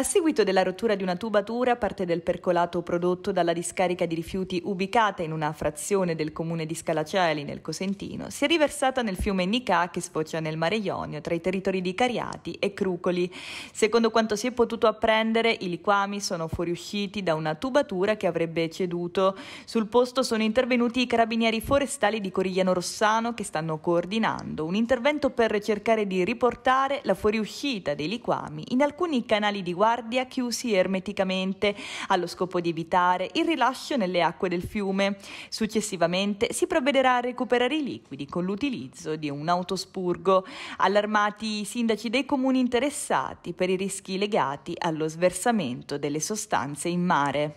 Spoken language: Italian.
A seguito della rottura di una tubatura, parte del percolato prodotto dalla discarica di rifiuti ubicata in una frazione del comune di Scalaceli, nel Cosentino, si è riversata nel fiume Nicà che sfocia nel mare Ionio tra i territori di Cariati e Crucoli. Secondo quanto si è potuto apprendere, i liquami sono fuoriusciti da una tubatura che avrebbe ceduto. Sul posto sono intervenuti i carabinieri forestali di Corigliano Rossano che stanno coordinando un intervento per cercare di riportare la fuoriuscita dei liquami in alcuni canali di guardia guardia chiusi ermeticamente allo scopo di evitare il rilascio nelle acque del fiume. Successivamente si provvederà a recuperare i liquidi con l'utilizzo di un autospurgo. Allarmati i sindaci dei comuni interessati per i rischi legati allo sversamento delle sostanze in mare.